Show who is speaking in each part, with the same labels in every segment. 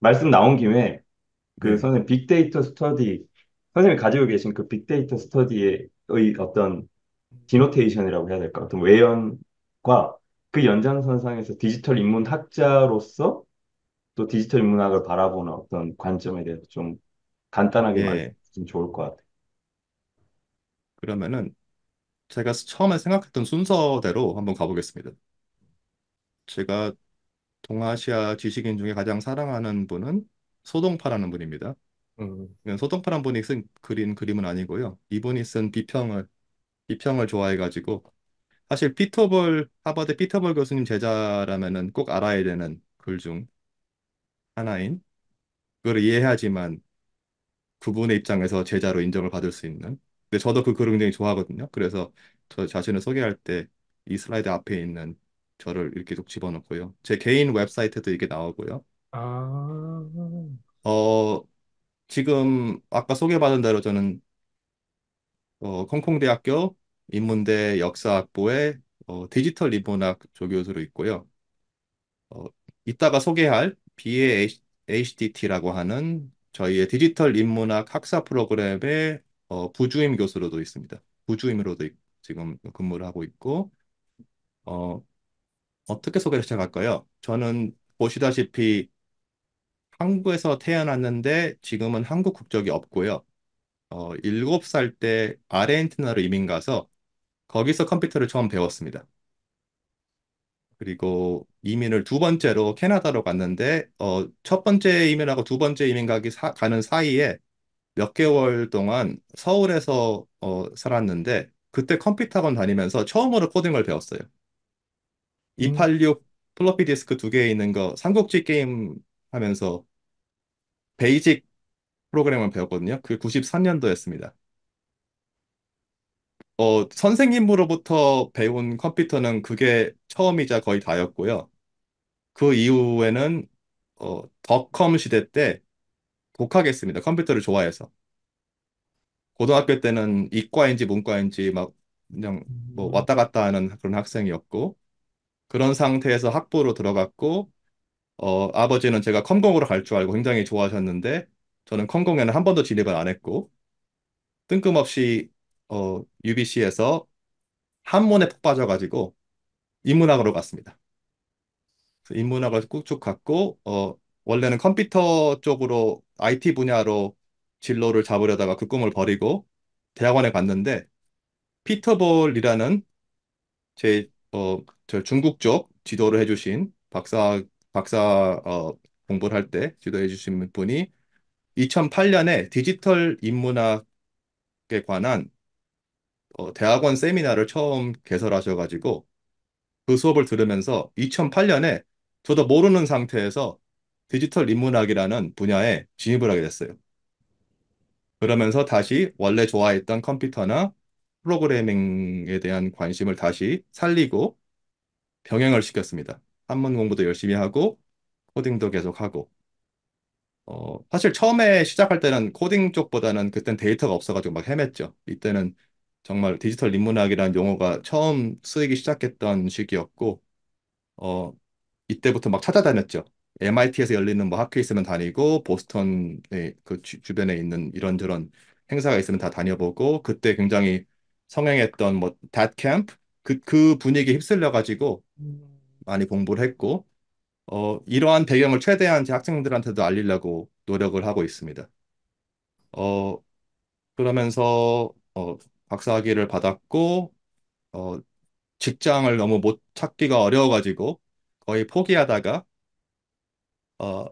Speaker 1: 말씀 나온 김에 그 네. 선생님 빅데이터 스터디 선생님이 가지고 계신 그 빅데이터 스터디의 어떤 디노테이션이라고 해야 될까 어떤 외연과 그 연장선상에서 디지털 인문학자로서 또 디지털 인문학을 바라보는 어떤 관점에 대해서 좀 간단하게 네. 말씀드리면 좋을 것 같아요.
Speaker 2: 그러면은 제가 처음에 생각했던 순서대로 한번 가보겠습니다. 제가 동아시아 지식인 중에 가장 사랑하는 분은 소동파라는 분입니다. 음. 예, 소동파라는 분이 쓴 그린 그림은 아니고요. 이분이 쓴 비평을 비평을 좋아해가지고 사실 피터볼 하버드 피터볼 교수님 제자라면은 꼭 알아야 되는 글 중 하나인 그걸 이해하지만 그분의 입장에서 제자로 인정을 받을 수 있는. 근데 저도 그 글을 굉장히 좋아하거든요. 그래서 저 자신을 소개할 때 이 슬라이드 앞에 있는 저를 이렇게 쭉 집어넣고요. 제 개인 웹사이트도 이게 나오고요.
Speaker 3: 아.
Speaker 2: 어, 지금 아까 소개받은 대로 저는 어, 콩콩대학교 인문대 역사학부의 어, 디지털 인문학 조교수로 있고요. 어, 이따가 소개할 BAHDT라고 하는 저희의 디지털 인문학 학사 프로그램의 어, 부주임 교수로도 있습니다. 부주임으로도 지금 근무를 하고 있고, 어, 어떻게 소개를 시작할까요? 저는 보시다시피 한국에서 태어났는데 지금은 한국 국적이 없고요. 어, 7살 때 아르헨티나로 이민 가서 거기서 컴퓨터를 처음 배웠습니다. 그리고 이민을 두 번째로 캐나다로 갔는데 어, 첫 번째 이민하고 두 번째 이민 가기 사, 가는 사이에 몇 개월 동안 서울에서 어, 살았는데 그때 컴퓨터 학원 다니면서 처음으로 코딩을 배웠어요. 286 플로피 디스크 두 개 있는 거 삼국지 게임 하면서 베이직 프로그램을 배웠거든요. 그게 93년도 였습니다 어, 선생님으로부터 배운 컴퓨터는 그게 처음이자 거의 다였고요. 그 이후에는 어, 덕컴 시대 때 독학했습니다. 컴퓨터를 좋아해서. 고등학교 때는 이과인지 문과인지 막 그냥 뭐 왔다 갔다 하는 그런 학생이었고 그런 상태에서 학부로 들어갔고 어, 아버지는 제가 컴공으로 갈 줄 알고 굉장히 좋아하셨는데 저는 컴공에는 한 번도 진입을 안 했고 뜬금없이 어, UBC에서 한문에 푹 빠져가지고 인문학으로 갔습니다. 인문학을 꾹쭉 갔고 어, 원래는 컴퓨터 쪽으로 IT 분야로 진로를 잡으려다가 그 꿈을 버리고 대학원에 갔는데 피터볼이라는 제 어, 저 중국 쪽 지도를 해주신 박사 박사 어, 공부를 할 때 지도해 주신 분이 2008년에 디지털 인문학에 관한 어, 대학원 세미나를 처음 개설하셔가지고 그 수업을 들으면서 2008년에 저도 모르는 상태에서 디지털 인문학이라는 분야에 진입을 하게 됐어요. 그러면서 다시 원래 좋아했던 컴퓨터나 프로그래밍에 대한 관심을 다시 살리고 병행을 시켰습니다. 한문 공부도 열심히 하고 코딩도 계속하고 어, 사실 처음에 시작할 때는 코딩 쪽보다는 그땐 데이터가 없어가지고 막 헤맸죠. 이때는 정말 디지털 인문학이라는 용어가 처음 쓰이기 시작했던 시기였고 어, 이때부터 막 찾아다녔죠. MIT에서 열리는 뭐 학회 있으면 다니고 보스턴의 그 주, 변에 있는 이런저런 행사가 있으면 다 다녀보고 그때 굉장히 성행했던 뭐 닷캠프 그, 그 분위기에 휩쓸려 가지고 많이 공부를 했고 어, 이러한 배경을 최대한 제 학생들한테도 알리려고 노력을 하고 있습니다. 어, 그러면서 어, 박사학위를 받았고 어, 직장을 너무 못 찾기가 어려워가지고 거의 포기하다가 어,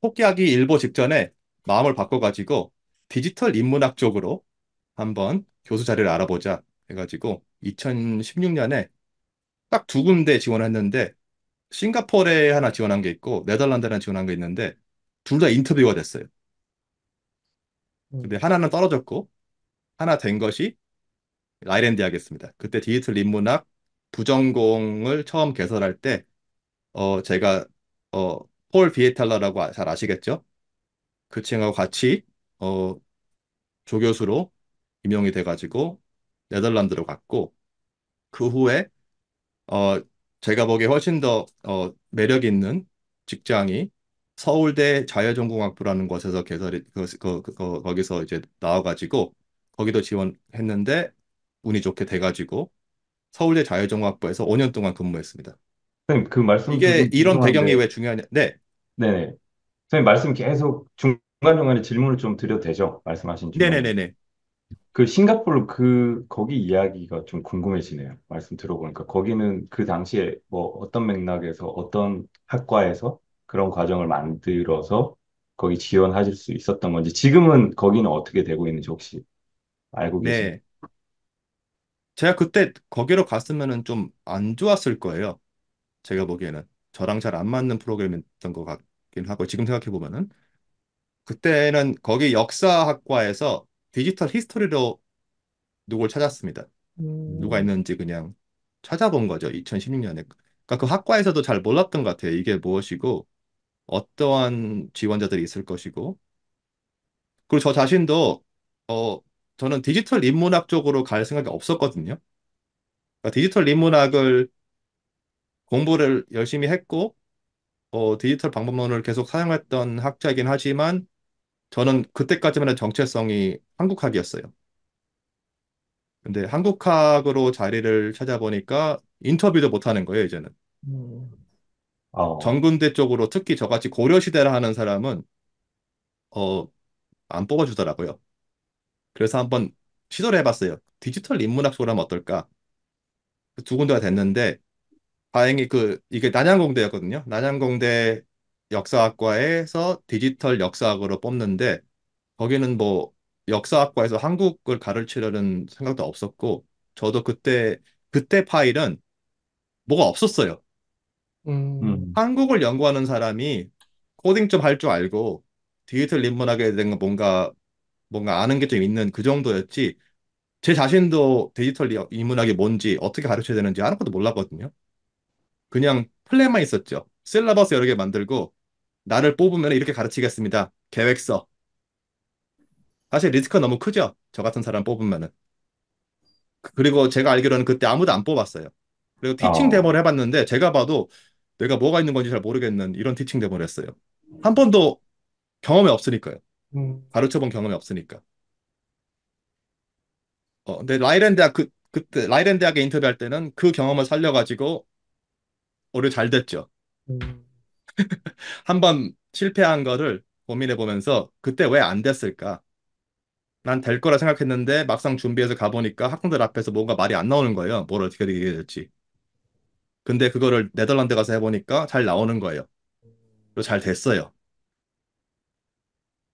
Speaker 2: 포기하기 일보 직전에 마음을 바꿔가지고 디지털 인문학 쪽으로 한번 교수 자리를 알아보자 해가지고 2016년에 딱 두 군데 지원했는데 싱가포르에 하나 지원한 게 있고 네덜란드에 하나 지원한 게 있는데 둘 다 인터뷰가 됐어요. 근데 음. 하나는 떨어졌고 하나 된 것이 아일랜드 하겠습니다. 그때 디지털 인문학 부전공을 처음 개설할 때 어, 제가 어, 폴 비에탈러라고 아, 잘 아시겠죠? 그 친구하고 같이 어, 조교수로 임용이 돼가지고 네덜란드로 갔고 그 후에 어, 제가 보기에 훨씬 더 어, 매력 있는 직장이 서울대 자유전공학부라는 곳에서 개설이 그, 그, 그, 거기서 이제 나와가지고 거기도 지원했는데 운이 좋게 돼가지고 서울대 자유전공학부에서 5년 동안 근무했습니다. 선생님 그 말씀 이게 이런 배경이 왜 중요하냐? 네.
Speaker 1: 네. 선생님 말씀 계속 중 중간중간에 질문을 좀 드려도 되죠? 말씀하신 중에 네네네네. 그 싱가포르 그 거기 이야기가 좀 궁금해지네요. 말씀 들어보니까 거기는 그 당시에 뭐 어떤 맥락에서 어떤 학과에서 그런 과정을 만들어서 거기 지원하실 수 있었던 건지 지금은 거기는 어떻게
Speaker 2: 되고 있는지 혹시 알고 계신가 네. 제가 그때 거기로 갔으면은 좀 안 좋았을 거예요. 제가 보기에는. 저랑 잘 안 맞는 프로그램이었던 것 같긴 하고, 지금 생각해보면은. 그때는 거기 역사학과에서 디지털 히스토리로 누굴 찾았습니다. 음. 누가 있는지 그냥 찾아본 거죠. 2016년에. 그러니까 그 학과에서도 잘 몰랐던 것 같아요. 이게 무엇이고 어떠한 지원자들이 있을 것이고 그리고 저 자신도 어 저는 디지털 인문학 쪽으로 갈 생각이 없었거든요. 그러니까 디지털 인문학을 공부를 열심히 했고 어 디지털 방법론을 계속 사용했던 학자이긴 하지만 저는 그때까지만 해도 정체성이 한국학이었어요. 근데 한국학으로 자리를 찾아보니까 인터뷰도 못 하는 거예요, 이제는. 음. 어. 아. 전군대 쪽으로 특히 저같이 고려시대라 하는 사람은 어, 안 뽑아주더라고요. 그래서 한번 시도를 해봤어요. 디지털 인문학소로 하면 어떨까? 두 군데가 됐는데 다행히 그 이게 난양공대였거든요. 난양공대 역사학과에서 디지털 역사학으로 뽑는데 거기는 뭐 역사학과에서 한국을 가르치려는 생각도 없었고 저도 그때 그때 파일은 뭐가 없었어요. 음. 음. 한국을 연구하는 사람이 코딩 좀 할 줄 알고 디지털 인문학에 대한 뭔가 뭔가 아는 게 좀 있는 그 정도였지 제 자신도 디지털 인문학이 뭔지 어떻게 가르쳐야 되는지 아무것도 몰랐거든요. 그냥 플랜만 있었죠. 실라버스 여러 개 만들고 나를 뽑으면 이렇게 가르치겠습니다. 계획서. 사실 리스크가 너무 크죠? 저 같은 사람 뽑으면은. 그리고 제가 알기로는 그때 아무도 안 뽑았어요. 그리고 아. 티칭 어. 데모를 해봤는데 제가 봐도 내가 뭐가 있는 건지 잘 모르겠는 이런 티칭 데모를 했어요. 한 번도 경험이 없으니까요. 음. 가르쳐본 경험이 없으니까. 어, 근데 라이렌 대학 그 그때 라이렌 대학에 인터뷰할 때는 그 경험을 살려가지고 오히려 잘 됐죠. 음. 한번 실패한 거를 고민해 보면서 그때 왜 안 됐을까? 난 될 거라 생각했는데 막상 준비해서 가보니까 학생들 앞에서 뭔가 말이 안 나오는 거예요. 뭘 어떻게 얘기해야 될지. 근데 그거를 네덜란드 가서 해보니까 잘 나오는 거예요. 그리고 잘 됐어요.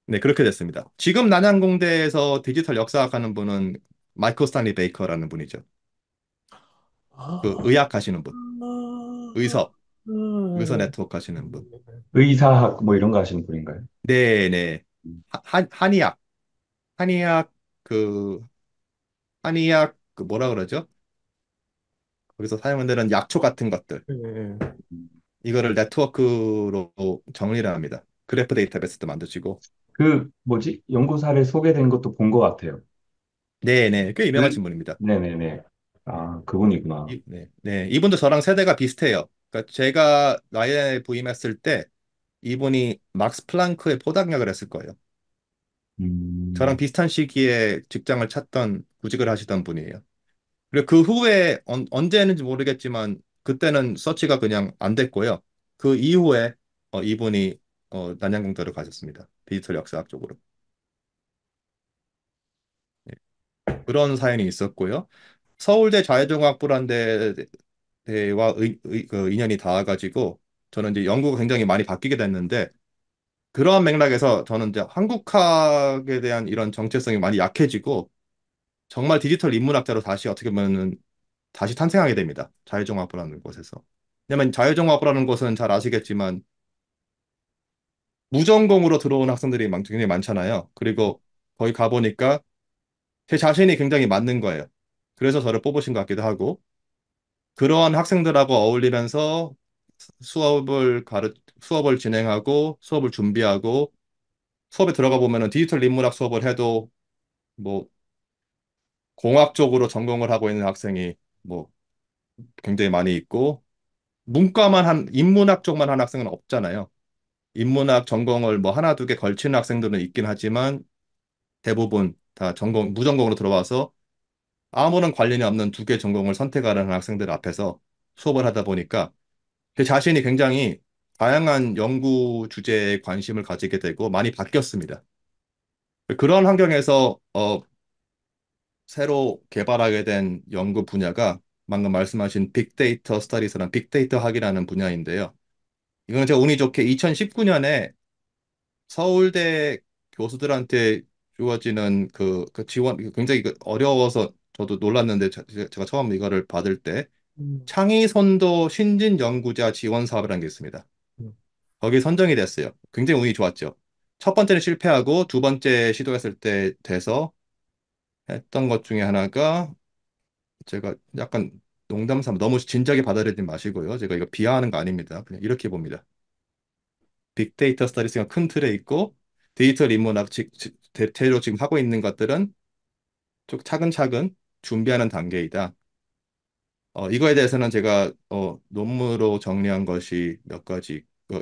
Speaker 2: 네, 그렇게 됐습니다. 지금 난양공대에서 디지털 역사학 하는 분은 마이클 스탠리 베이커라는 분이죠. 그 아. 의학 하시는 분. 의석
Speaker 3: 음. 의사
Speaker 2: 네트워크 하시는 분. 의사학 뭐 이런 거 하시는 분인가요?
Speaker 1: 네네.
Speaker 2: 한, 한의학. 한의학, 그, 한의학, 그 뭐라 그러죠? 거기서 사용되는 약초 같은 것들.
Speaker 3: 네. 네, 네.
Speaker 2: 이거를 네트워크로 정리를 합니다. 그래프 데이터베이스도 만드시고그
Speaker 1: 뭐지? 연구사를 소개된
Speaker 2: 것도 본 것 같아요. 네네. 꽤 유명하신 네? 분입니다. 네네네. 아, 그분이구나. 이, 네. 네. 이분도 저랑 세대가 비슷해요. 그러니까 제가 라이언에 부임했을 때 이분이 막스 플랑크의 포닥력을 했을 거예요. 음. 저랑 비슷한 시기에 직장을 찾던 구직을 하시던 분이에요. 그리고 그 후에 언, 언제 했는지 모르겠지만 그때는 서치가 그냥 안 됐고요. 그 이후에 어, 이분이 어, 난양공대를 가셨습니다. 디지털 역사학 쪽으로. 네. 그런 사연이 있었고요. 서울대 자연종합부라는 데 대와 의, 의, 그 인연이 닿아가지고 저는 이제 연구가 굉장히 많이 바뀌게 됐는데 그러한 맥락에서 저는 이제 한국학에 대한 이런 정체성이 많이 약해지고 정말 디지털 인문학자로 다시 어떻게 보면은 다시 탄생하게 됩니다. 자유종합부라는 곳에서. 왜냐면 자유종합부라는 곳은 잘 아시겠지만 무전공으로 들어온 학생들이 굉장히 많잖아요. 그리고 거기 가보니까 제 자신이 굉장히 맞는 거예요. 그래서 저를 뽑으신 것 같기도 하고 그러한 학생들하고 어울리면서 수업을 가르 수업을 진행하고 수업을 준비하고 수업에 들어가 보면은 디지털 인문학 수업을 해도 뭐 공학 쪽으로 전공을 하고 있는 학생이 뭐 굉장히 많이 있고 문과만 한 인문학 쪽만 한 학생은 없잖아요. 인문학 전공을 뭐 하나 두 개걸친 학생들은 있긴 하지만 대부분 다 전공 무전공으로 들어와서 아무런 관련이 없는 두 개 전공을 선택하라는 학생들 앞에서 수업을 하다 보니까 제 자신이 굉장히 다양한 연구 주제에 관심을 가지게 되고 많이 바뀌었습니다. 그런 환경에서 어, 새로 개발하게 된 연구 분야가 방금 말씀하신 빅데이터 스타디스란 빅데이터 학이라는 분야인데요. 이건 제가 운이 좋게 2019년에 서울대 교수들한테 주어지는 그, 그 지원 굉장히 그 어려워서 저도 놀랐는데 제가 처음 이거를 받을 때 음. 창의선도 신진 연구자 지원 사업이라는 게 있습니다. 음. 거기 선정이 됐어요. 굉장히 운이 좋았죠. 첫 번째는 실패하고 두 번째 시도했을 때 돼서 했던 것 중에 하나가 제가 약간 농담 삼아 너무 진지하게 받아들이지 마시고요. 제가 이거 비하하는 거 아닙니다. 그냥 이렇게 봅니다. 빅데이터 스타디스가 큰 틀에 있고 디지털 인문학 지, 지, 대체로 지금 하고 있는 것들은 쭉 차근차근 준비하는 단계이다. 어, 이거에 대해서는 제가 어, 논문으로 정리한 것이 몇 가지 어,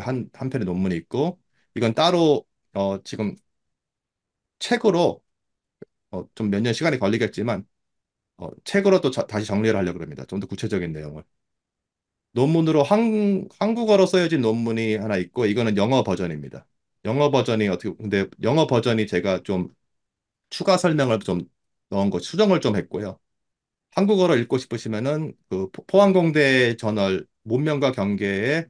Speaker 2: 한, 한 편의 논문이 있고 이건 따로 어, 지금 책으로 어, 좀 몇 년 시간이 걸리겠지만 어, 책으로 또 자, 다시 정리를 하려고 합니다. 좀 더 구체적인 내용을. 논문으로 한, 한국어로 쓰여진 논문이 하나 있고 이거는 영어 버전입니다. 영어 버전이 어떻게 근데 영어 버전이 제가 좀 추가 설명을 좀 그런 거 수정을 좀 했고요. 한국어로 읽고 싶으시면은 그 포항공대 저널 문명과 경계에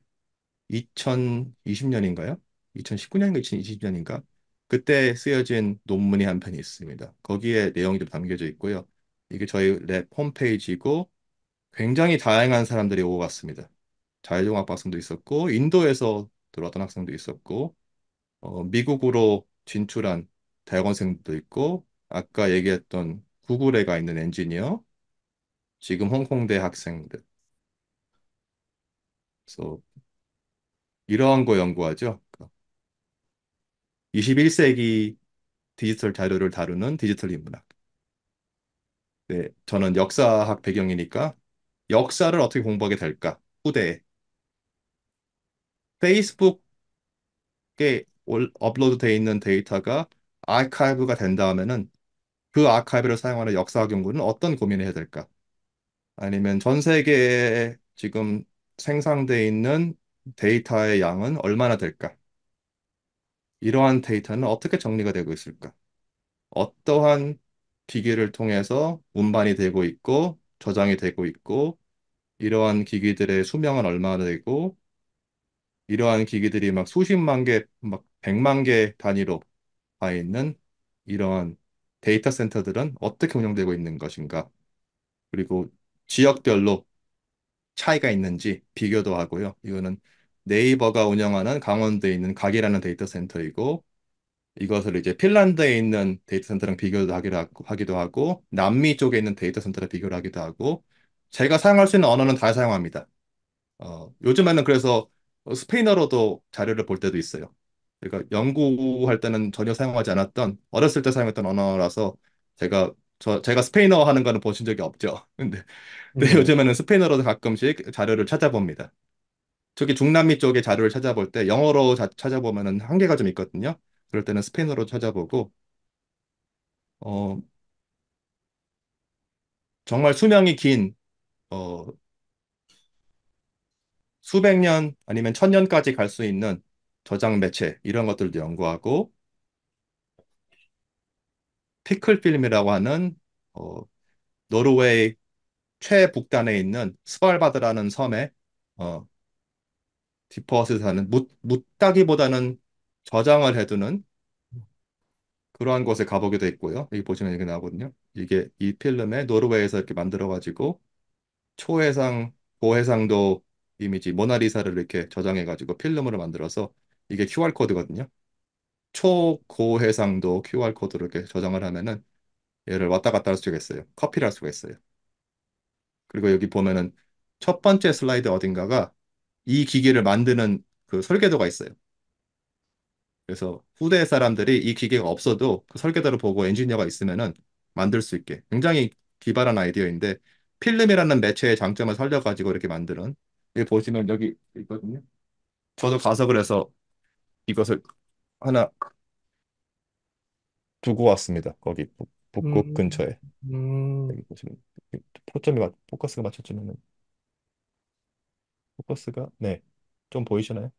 Speaker 2: 2020년인가요? 2019년인가 2020년인가? 그때 쓰여진 논문이 한 편이 있습니다. 거기에 내용이 좀 담겨져 있고요. 이게 저희 랩 홈페이지고 굉장히 다양한 사람들이 오고 갔습니다. 자유종합 학생도 있었고 인도에서 들어왔던 학생도 있었고 어, 미국으로 진출한 대학원생도 있고 아까 얘기했던 구글에 가 있는 엔지니어, 지금 홍콩대 학생들. 그래서 이러한 거 연구하죠. 21세기 그러니까 디지털 자료를 다루는 디지털 인문학. 네, 저는 역사학 배경이니까 역사를 어떻게 공부하게 될까? 후대에. 페이스북에 업로드돼 있는 데이터가 아카이브가 된 다음에는 그 아카이브를 사용하는 역사 연구는 어떤 고민을 해야 될까? 아니면 전 세계에 지금 생성돼 있는 데이터의 양은 얼마나 될까? 이러한 데이터는 어떻게 정리가 되고 있을까? 어떠한 기기를 통해서 운반이 되고 있고 저장이 되고 있고 이러한 기기들의 수명은 얼마나 되고 이러한 기기들이 막 수십만 개, 막 백만 개 단위로 가 있는 이러한 데이터 센터들은 어떻게 운영되고 있는 것인가, 그리고 지역별로 차이가 있는지 비교도 하고요. 이거는 네이버가 운영하는 강원도에 있는 각이라는 데이터 센터이고 이것을 이제 핀란드에 있는 데이터 센터랑 비교도 하기도 하고 남미 쪽에 있는 데이터 센터랑 비교를 하기도 하고 제가 사용할 수 있는 언어는 다 사용합니다. 어, 요즘에는 그래서 스페인어로도 자료를 볼 때도 있어요. 그러니까 연구할 때는 전혀 사용하지 않았던 어렸을 때 사용했던 언어라서 제가 저 제가 스페인어 하는 거는 보신 적이 없죠. 근데, 근데 음. 요즘에는 스페인어로 가끔씩 자료를 찾아봅니다. 특히 중남미 쪽에 자료를 찾아볼 때 영어로 자, 찾아보면은 한계가 좀 있거든요. 그럴 때는 스페인어로 찾아보고 어 정말 수명이 긴 어, 수백 년 아니면 천 년까지 갈 수 있는 저장 매체 이런 것들도 연구하고 피클 필름이라고 하는 어, 노르웨이 최북단에 있는 스발바드라는 섬에 어, 디퍼스에 사는 묻, 묻다기보다는 저장을 해두는 그러한 곳에 가보기도 했고요. 여기 보시면 이게 렇 나오거든요. 이게 이 필름에 노르웨이에서 이렇게 만들어가지고 초해상, 고해상도 이미지 모나리사를 이렇게 저장해가지고 필름으로 만들어서 이게 QR 코드거든요. 초고해상도 QR 코드로 이렇게 저장을 하면은 얘를 왔다 갔다 할 수가 있어요. 커피를 할 수가 있어요. 그리고 여기 보면은 첫 번째 슬라이드 어딘가가 이 기계를 만드는 그 설계도가 있어요. 그래서 후대 사람들이 이 기계가 없어도 그 설계도를 보고 엔지니어가 있으면은 만들 수 있게 굉장히 기발한 아이디어인데 필름이라는 매체의 장점을 살려가지고 이렇게 만드는 이게 보시면 여기 있거든요. 저도 가서 그래서 이것을 하나 두고 왔습니다. 거기 북- 북극 음, 근처에. 음, 여기 보시면 초점이 맞, 포커스가 맞춰지면은 포커스가 네. 좀 보이시나요?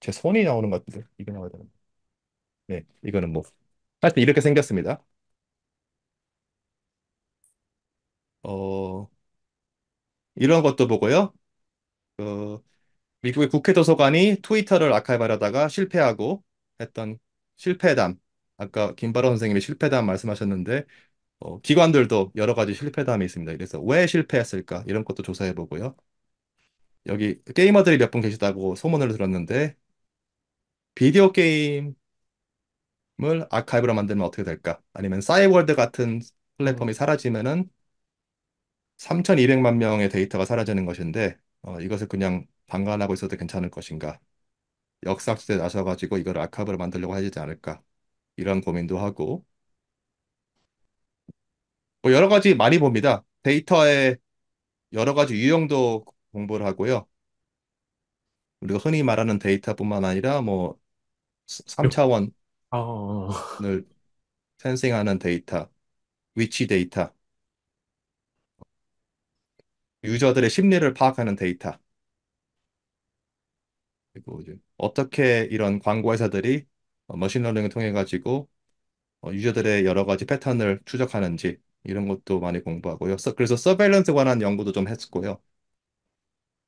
Speaker 2: 제 손이 나오는 것 같은데 이게 나와야 되는데. 네. 이거는 뭐 하여튼 이렇게 생겼습니다. 어, 이런 것도 보고요. 어, 미국의 국회 도서관이 트위터를 아카이브하려다가 실패하고 했던 실패담. 아까 김바로 선생님이 실패담 말씀하셨는데 어, 기관들도 여러 가지 실패담이 있습니다. 그래서 왜 실패했을까 이런 것도 조사해 보고요. 여기 게이머들이 몇 분 계시다고 소문을 들었는데 비디오 게임을 아카이브로 만들면 어떻게 될까? 아니면 싸이월드 같은 플랫폼이 음. 사라지면은 3,200만 명의 데이터가 사라지는 것인데 어, 이것을 그냥 방관하고 있어도 괜찮을 것인가? 역사학자에 나서가지고 이걸 아카이브로 만들려고 하지 않을까? 이런 고민도 하고 뭐 여러 가지 많이 봅니다. 데이터의 여러 가지 유형도 공부를 하고요. 우리가 흔히 말하는 데이터뿐만 아니라 뭐 3차원을 탄생하는 어, 어, 어. 데이터, 위치 데이터, 유저들의 심리를 파악하는 데이터 그리고 이제 어떻게 이런 광고 회사들이 머신러닝을 어, 통해 가지고 어, 유저들의 여러 가지 패턴을 추적하는지 이런 것도 많이 공부하고요. 그래서 서베일런스에 관한 연구도 좀 했었고요.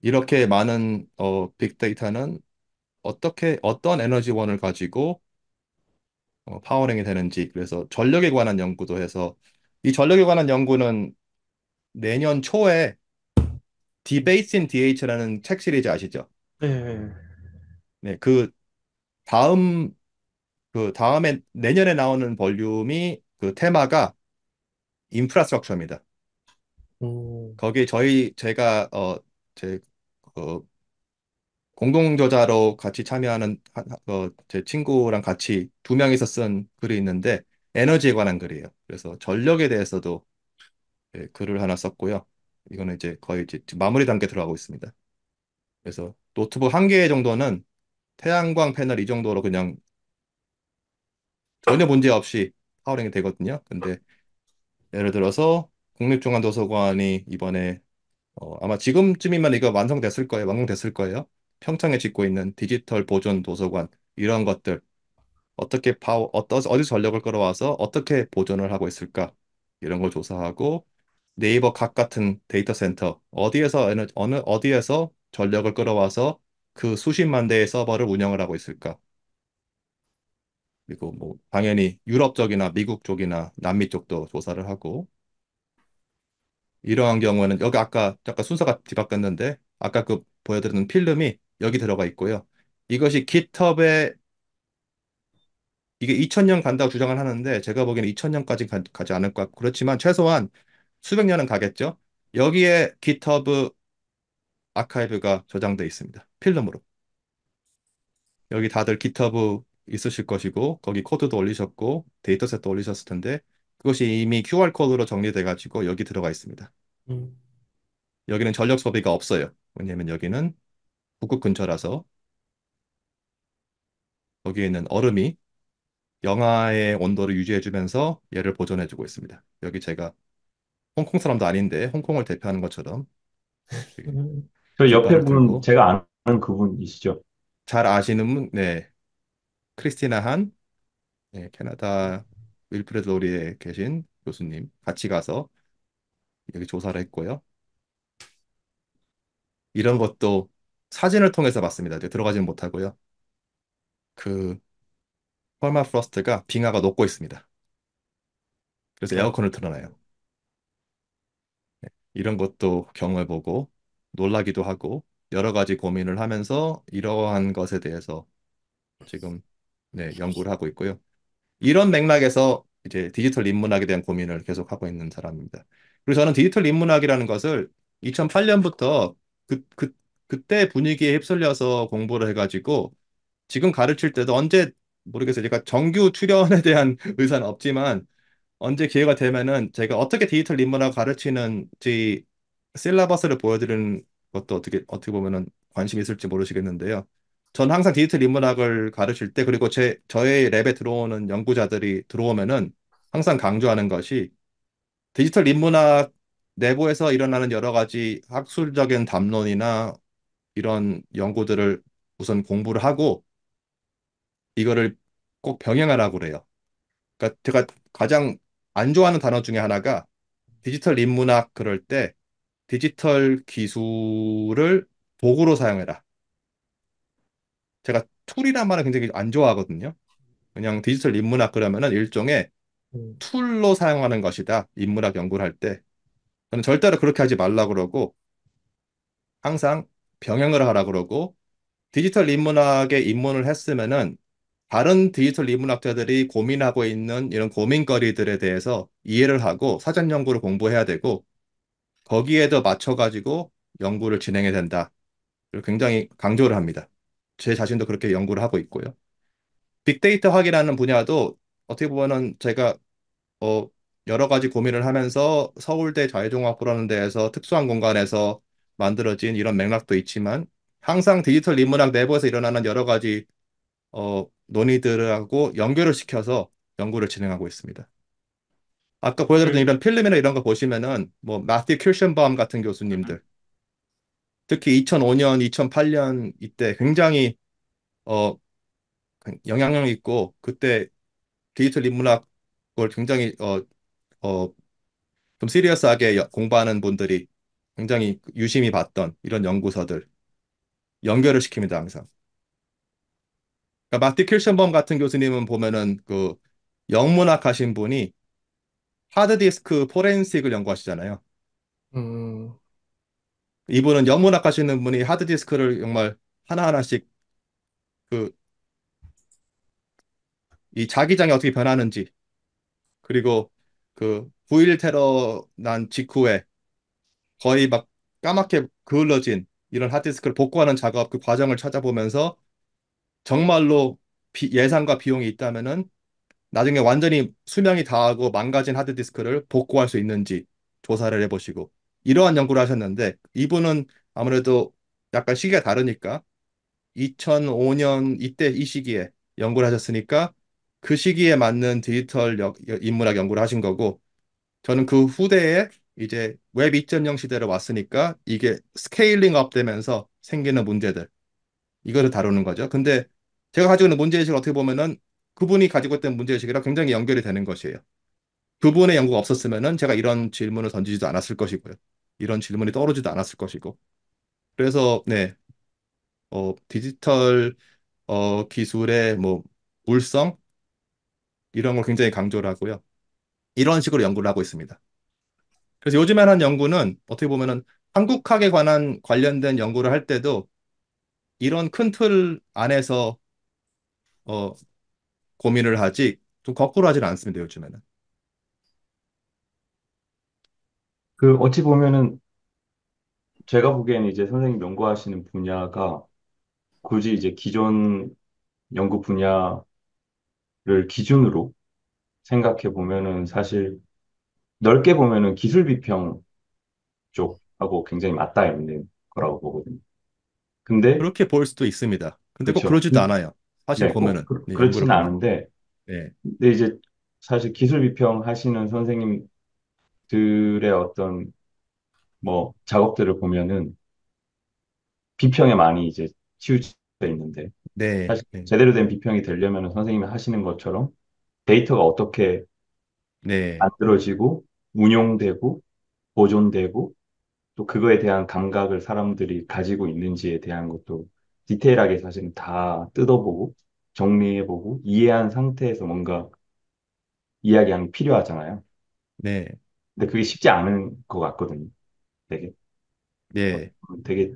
Speaker 2: 이렇게 많은 어, 빅데이터는 어떻게 어떤 에너지원을 가지고 어, 파워링이 되는지 그래서 전력에 관한 연구도 해서 이 전력에 관한 연구는 내년 초에 디베이스 인 DH라는 책 시리즈 아시죠? 네. 네, 네. 네, 그 다음 그 다음에 내년에 나오는 볼륨이 그 테마가 인프라스트럭처입니다. 거기 저희 제가 어제 어, 그 공동 저자로 같이 참여하는 어, 제 친구랑 같이 두 명이서 쓴 글이 있는데 에너지에 관한 글이에요. 그래서 전력에 대해서도 예, 글을 하나 썼고요. 이거는 이제 거의 이제 마무리 단계 들어가고 있습니다. 그래서 노트북 한 개 정도는 태양광 패널 이 정도로 그냥 전혀 문제 없이 파워링이 되거든요. 근데 예를 들어서 국립중앙도서관이 이번에 어, 아마 지금쯤이면 이거 완성됐을 거예요. 완공됐을 거예요. 평창에 짓고 있는 디지털 보존 도서관 이런 것들 어떻게 파워 어떠, 어디 전력을 끌어와서 어떻게 보존을 하고 있을까 이런 걸 조사하고 네이버 각 같은 데이터 센터 어디에서 어느 어디에서 전력을 끌어와서 그 수십만 대의 서버를 운영을 하고 있을까? 그리고 뭐 당연히 유럽 쪽이나 미국 쪽이나 남미 쪽도 조사를 하고 이러한 경우에는 여기 아까 잠깐 순서가 뒤바뀌었는데 아까 그 보여드리는 필름이 여기 들어가 있고요. 이것이 GitHub에 이게 2000년 간다고 주장을 하는데 제가 보기에는 2000년까지 가, 지 않을 것 같고 그렇지만 최소한 수백 년은 가겠죠. 여기에 GitHub 아카이브가 저장되어 있습니다. 필름으로. 여기 다들 GitHub 있으실 것이고 거기 코드도 올리셨고 데이터셋도 올리셨을 텐데 그것이 이미 QR 코드로 정리돼 가지고 여기 들어가 있습니다. 음. 여기는 전력 소비가 없어요. 왜냐하면 여기는 북극 근처라서 여기 에는 얼음이 영하의 온도를 유지해주면서 얘를 보존해주고 있습니다. 여기 제가 홍콩 사람도 아닌데 홍콩을 대표하는 것처럼
Speaker 3: 그 저 옆에 분, 들
Speaker 2: 제가 아는 그분이시죠. 잘 아시는 분, 네. 크리스티나 한, 네, 캐나다 윌프레드 로리에 계신 교수님 같이 가서 여기 조사를 했고요. 이런 것도 사진을 통해서 봤습니다. 들어가지는 못하고요. 그 퍼마프로스트가 빙하가 녹고 있습니다. 그래서 네. 에어컨을 틀어놔요. 네, 이런 것도 경험해보고 놀라기도 하고 여러 가지 고민을 하면서 이러한 것에 대해서 지금 네, 연구를 하고 있고요. 이런 맥락에서 이제 디지털 인문학에 대한 고민을 계속 하고 있는 사람입니다. 그리고 저는 디지털 인문학이라는 것을 2008년부터 그, 그, 그때 분위기에 휩쓸려서 공부를 해가지고 지금 가르칠 때도 언제 모르겠어요. 제가 정규 출연에 대한 의사는 없지만 언제 기회가 되면은 제가 어떻게 디지털 인문학 가르치는지 실라버스를 보여드리는 것도 어떻게 어떻게 보면은 관심 있을지 모르시겠는데요. 전 항상 디지털 인문학을 가르칠 때 그리고 제 저의 랩에 들어오는 연구자들이 들어오면은 항상 강조하는 것이 디지털 인문학 내부에서 일어나는 여러 가지 학술적인 담론이나 이런 연구들을 우선 공부를 하고 이거를 꼭 병행하라고 그래요. 그러니까 제가 가장 안 좋아하는 단어 중에 하나가 디지털 인문학 그럴 때 디지털 기술을 도구로 사용해라. 제가 툴이란 말을 굉장히 안 좋아하거든요. 그냥 디지털 인문학 그러면은 일종의 음. 툴로 사용하는 것이다. 인문학 연구를 할 때. 저는 절대로 그렇게 하지 말라 그러고 항상 병행을 하라 그러고 디지털 인문학에 입문을 했으면은 다른 디지털 인문학자들이 고민하고 있는 이런 고민거리들에 대해서 이해를 하고 사전 연구를 공부해야 되고 거기에도 맞춰가지고 연구를 진행해야 된다. 굉장히 강조를 합니다. 제 자신도 그렇게 연구를 하고 있고요. 빅데이터 학이라는 분야도 어떻게 보면은 제가 어 여러 가지 고민을 하면서 서울대 자유종합고라는 데에서 특수한 공간에서 만들어진 이런 맥락도 있지만 항상 디지털 인문학 내부에서 일어나는 여러 가지 어, 논의들하고 연결을 시켜서 연구를 진행하고 있습니다. 아까 보여드렸던 네. 이런 필름이나 이런 거 보시면은 뭐 마티 큐션바움 같은 교수님들 특히 2005년, 2008년 이때 굉장히 어 영향력 있고 그때 디지털 인문학을 굉장히 어 어 좀 시리어스하게 공부하는 분들이 굉장히 유심히 봤던 이런 연구서들 연결을 시킵니다 항상. 그러니까 마티 킬션범 같은 교수님은 보면은 그 영문학 하신 분이 하드디스크 포렌식을 연구하시잖아요. 음. 이분은 영문학 하시는 분이 하드디스크를 정말 하나하나씩 그 이 자기장이 어떻게 변하는지 그리고 그9.11 테러 난 직후에 거의 막 까맣게 그을러진 이런 하드디스크를 복구하는 작업 그 과정을 찾아보면서 정말로 비, 예산과 비용이 있다면은 나중에 완전히 수명이 다하고 망가진 하드디스크를 복구할 수 있는지 조사를 해보시고 이러한 연구를 하셨는데 이분은 아무래도 약간 시기가 다르니까 2005년 이때 이 시기에 연구를 하셨으니까 그 시기에 맞는 디지털 역, 인문학 연구를 하신 거고 저는 그 후대에 이제 웹 2.0 시대로 왔으니까 이게 스케일링업 되면서 생기는 문제들 이거를 다루는 거죠. 근데 제가 가지고 있는 문제의식을 어떻게 보면은 그분이 가지고 있던 문제의식이랑 굉장히 연결이 되는 것이에요. 그분의 연구가 없었으면 제가 이런 질문을 던지지도 않았을 것이고요. 이런 질문이 떨어지도 않았을 것이고. 그래서 네, 어, 디지털 어, 기술의 뭐 물성 이런 걸 굉장히 강조를 하고요. 이런 식으로 연구를 하고 있습니다. 그래서 요즘에 하는 연구는 어떻게 보면은 한국학에 관한 관련된 연구를 할 때도 이런 큰 틀 안에서 어, 고민을 하지 좀 거꾸로 하지는 않습니다, 요즘에는.
Speaker 1: 그 어찌 보면은 제가 보기에는 이제 선생님 연구하시는 분야가 굳이 이제 기존 연구 분야를 기준으로 생각해 보면은 사실 넓게 보면은 기술 비평 쪽하고 굉장히 맞닿아 있는 거라고 보거든요. 근데 그렇게 볼 수도 있습니다. 근데 그렇죠. 그러지도 않아요. 사실 네, 보면은 그, 네, 예. 렇지는 보면. 않은데 네. 근데 이제 사실 기술 비평 하시는 선생님들의 어떤 뭐 작업들을 보면은 비평에 많이 이제 치우쳐 있는데 네. 사실 네. 제대로 된 비평이 되려면 선생님이 하시는 것처럼 데이터가 어떻게 네. 만들어지고 운용되고 보존되고 또 그거에 대한 감각을 사람들이 가지고 있는지에 대한 것도 디테일하게 사실은 다 뜯어보고 정리해보고 이해한 상태에서 뭔가 이야기하는 게 필요하잖아요. 네, 근데 그게 쉽지 않은 것 같거든요. 되게 네, 어, 되게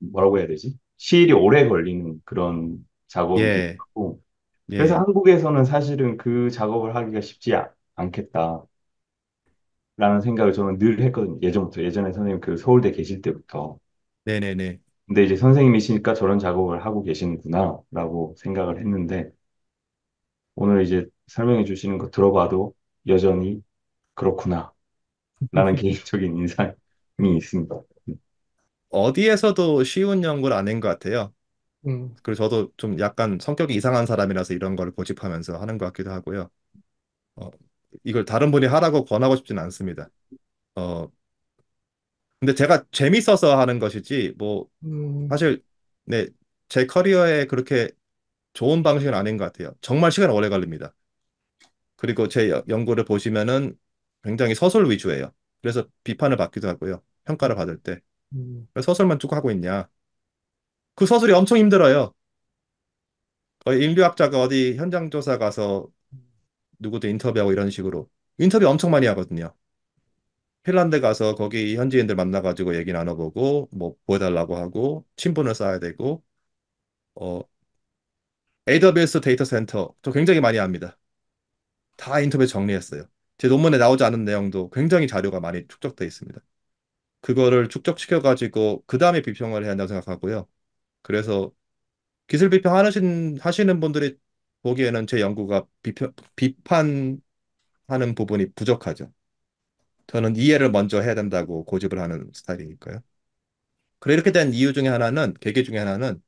Speaker 1: 뭐라고 해야 되지? 시일이 오래 걸리는 그런 작업이기 예.
Speaker 2: 예, 그래서 예, 한국에서는
Speaker 1: 사실은 그 작업을 하기가 쉽지 않겠다라는 생각을 저는 늘 했거든요. 예전부터 예전에 선생님 그 서울대 계실 때부터 네네네. 근데 이제 선생님이시니까 저런 작업을 하고 계시는구나라고 생각을 했는데 오늘 이제 설명해 주시는 거 들어봐도 여전히 그렇구나 라는 개인적인 인상이 있습니다.
Speaker 2: 어디에서도 쉬운 연구는 아닌 것 같아요. 음. 그리고 저도 좀 약간 성격이 이상한 사람이라서 이런 걸 고집하면서 하는 것 같기도 하고요. 어, 이걸 다른 분이 하라고 권하고 싶지는 않습니다. 어, 근데 제가 재밌어서 하는 것이지 뭐 음, 사실 네, 제 커리어에 그렇게 좋은 방식은 아닌 것 같아요. 정말 시간 오래 걸립니다. 그리고 제 연구를 보시면은 굉장히 서술 위주예요. 그래서 비판을 받기도 하고요. 평가를 받을 때. 음. 서술만 쭉 하고 있냐. 그 서술이 엄청 힘들어요. 거의 인류학자가 어디 현장 조사 가서 음. 누구도 인터뷰하고 이런 식으로. 인터뷰 엄청 많이 하거든요. 핀란드 가서 거기 현지인들 만나가지고 얘기 나눠보고 뭐 보여달라고 하고 친분을 쌓아야 되고 어 AWS 데이터 센터 저 굉장히 많이 합니다. 다 인터뷰 정리했어요. 제 논문에 나오지 않은 내용도 굉장히 자료가 많이 축적돼 있습니다. 그거를 축적시켜 가지고 그 다음에 비평을 해야 한다고 생각하고요. 그래서 기술 비평 하시는 하시는 분들이 보기에는 제 연구가 비평 비판하는 부분이 부족하죠. 저는 이해를 먼저 해야 된다고 고집을 하는 스타일이니까요. 그래 이렇게 된 이유 중에 하나는 계기 중에 하나는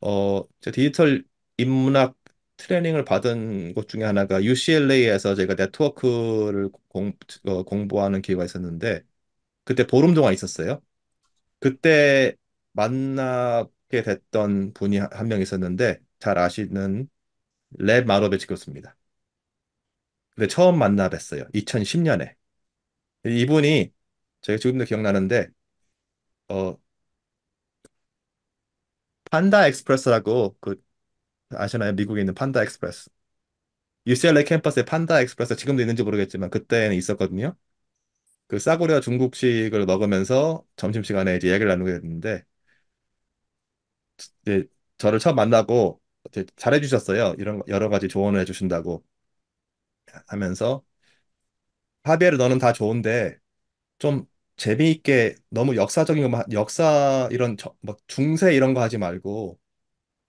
Speaker 2: 어, 제 디지털 인문학 트레이닝을 받은 것 중에 하나가 UCLA에서 제가 네트워크를 공, 어, 공부하는 기회가 있었는데 그때 보름 동안 있었어요. 그때 만나게 됐던 분이 한 명 있었는데 잘 아시는 랩 마로베치 교수입니다. 근데 처음 만나 뵀어요. 2010년에. 이분이 제가 지금도 기억나는데 어 판다 엑스프레스라고 그 아시나요? 미국에 있는 판다 엑스프레스. UCLA 캠퍼스에 판다 엑스프레스 지금도 있는지 모르겠지만 그때는 있었거든요. 그 싸구려 중국식을 먹으면서 점심시간에 이제 얘기를 나누게 됐는데 이제 저를 처음 만나고 잘해주셨어요. 이런 여러 가지 조언을 해주신다고 하면서 파비에르 너는 다 좋은데 좀 재미있게 너무 역사적인 것만 역사 이런 저, 뭐 중세 이런 거 하지 말고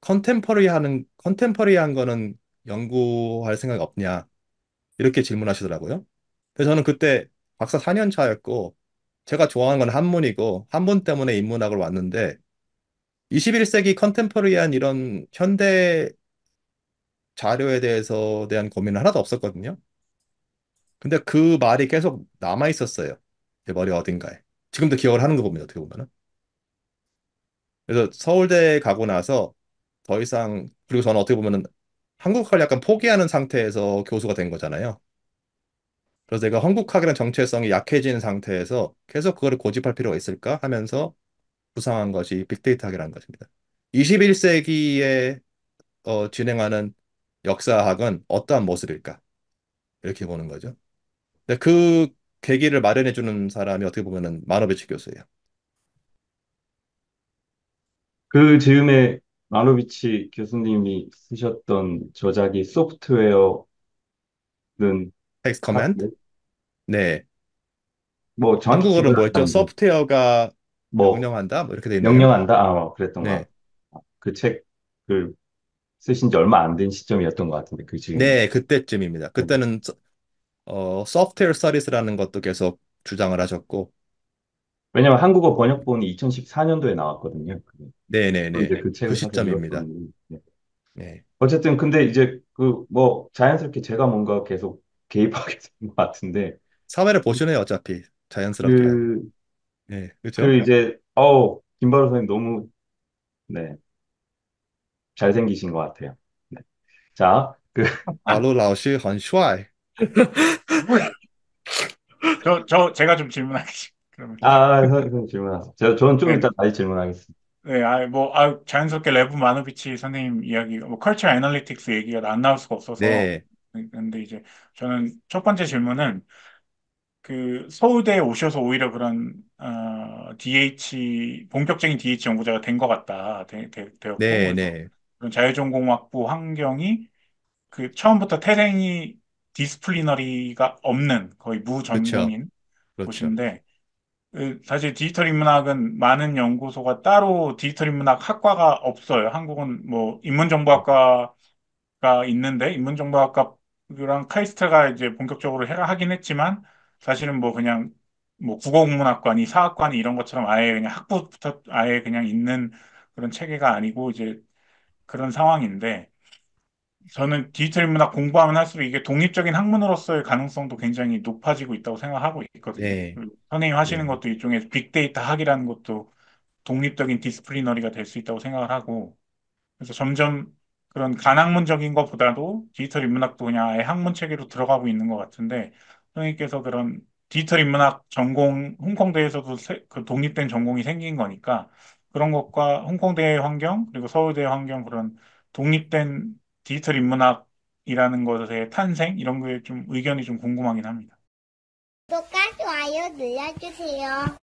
Speaker 2: 컨템퍼리 하는 컨템퍼리한 거는 연구할 생각이 없냐 이렇게 질문하시더라고요. 그래서 저는 그때 박사 4년 차였고 제가 좋아하는 건 한문이고 한문 때문에 인문학을 왔는데 21세기 컨템퍼리한 이런 현대 자료에 대해서 대한 고민은 하나도 없었거든요. 근데 그 말이 계속 남아 있었어요. 제 머리 어딘가에. 지금도 기억을 하는 거 보면 어떻게 보면은. 그래서 서울대에 가고 나서 더 이상 그리고 저는 어떻게 보면은 한국학을 약간 포기하는 상태에서 교수가 된 거잖아요. 그래서 내가 한국학이라는 정체성이 약해진 상태에서 계속 그거를 고집할 필요가 있을까 하면서 부상한 것이 빅데이터 학이라는 것입니다. 21세기에 어, 진행하는 역사학은 어떠한 모습일까? 이렇게 보는 거죠. 네, 그 계기를 마련해 주는 사람이 어떻게 보면은 마노비치 교수예요.
Speaker 1: 그 즈음에 마노비치 교수님이 쓰셨던 저작이
Speaker 2: 소프트웨어는 텍스트 커맨드? 네. 뭐 정확히 한국어는 뭐였죠? 기나는 소프트웨어가 뭐 명령한다? 뭐 이렇게 돼 있네요. 명령한다? 아, 뭐 그랬던가. 네. 그 책을 쓰신 지 얼마 안 된 시점이었던 것 같은데 그즈음 네, 그때쯤입니다. 그때는 서- 소프트웨어 서비스라는 것도 계속 주장을 하셨고 왜냐면 한국어 번역본이 2014년도에 나왔거든요.
Speaker 1: 네네네. 그, 그 시점입니다. 네. 어쨌든 근데 이제 그 뭐 자연스럽게 제가 뭔가 계속 개입하게 된 것 같은데 사회를 보시네요 어차피 자연스럽게.
Speaker 3: 그,
Speaker 2: 네
Speaker 1: 그렇죠. 그 이제 어우 김바로 선생님 너무 네 잘생기신 것 같아요. 네. 자, 그 바로 라오시 헌슈아이.
Speaker 3: 저, 저, 제가 좀 질문하겠습니다. 그러면.
Speaker 1: 아, 선생님 아, 질문하세요. 제 저는 좀 네. 이따 다시 질문하겠습니다.
Speaker 3: 네, 아, 뭐, 아, 자연스럽게 레브 마노비치 선생님 이야기, 뭐, 컬처 애널리틱스 얘기가 안 나올 수가 없어서. 네. 근데 이제 저는 첫 번째 질문은 그 서울대에 오셔서 오히려 그런, 어, DH, 본격적인 DH 연구자가 된 것 같다. 되, 되, 었고 네, 네. 그런 자유전공학부 환경이 그 처음부터 태생이 디스플리너리가 없는 거의 무전공인 그렇죠. 그렇죠. 곳인데 그 사실 디지털 인문학은 많은 연구소가 따로 디지털 인문학 학과가 없어요. 한국은 뭐 인문정보학과가 있는데 인문정보학과랑 카이스트가 이제 본격적으로 해라 하긴 했지만 사실은 뭐 그냥 뭐 국어국문학관이 사학관이 이런 것처럼 아예 그냥 학부부터 아예 그냥 있는 그런 체계가 아니고 이제 그런 상황인데 저는 디지털 문학 공부하면 할수록 이게 독립적인 학문으로서의 가능성도 굉장히 높아지고 있다고 생각하고 있거든요. 네. 그 선생님 하시는 네. 것도 일종의 빅데이터 학이라는 것도 독립적인 디스플리너리가 될 수 있다고 생각을 하고 그래서 점점 그런 간학문적인 것보다도 디지털 인문학도 그냥 아예 학문 체계로 들어가고 있는 것 같은데 선생님께서 그런 디지털 인문학 전공 홍콩대에서도 그 독립된 전공이 생긴 거니까 그런 것과 홍콩대 환경 그리고 서울대 환경 그런 독립된 디지털 인문학이라는 것의 탄생 이런 거에 좀 의견이 좀 궁금하긴 합니다. 구독과 좋아요 눌러주세요.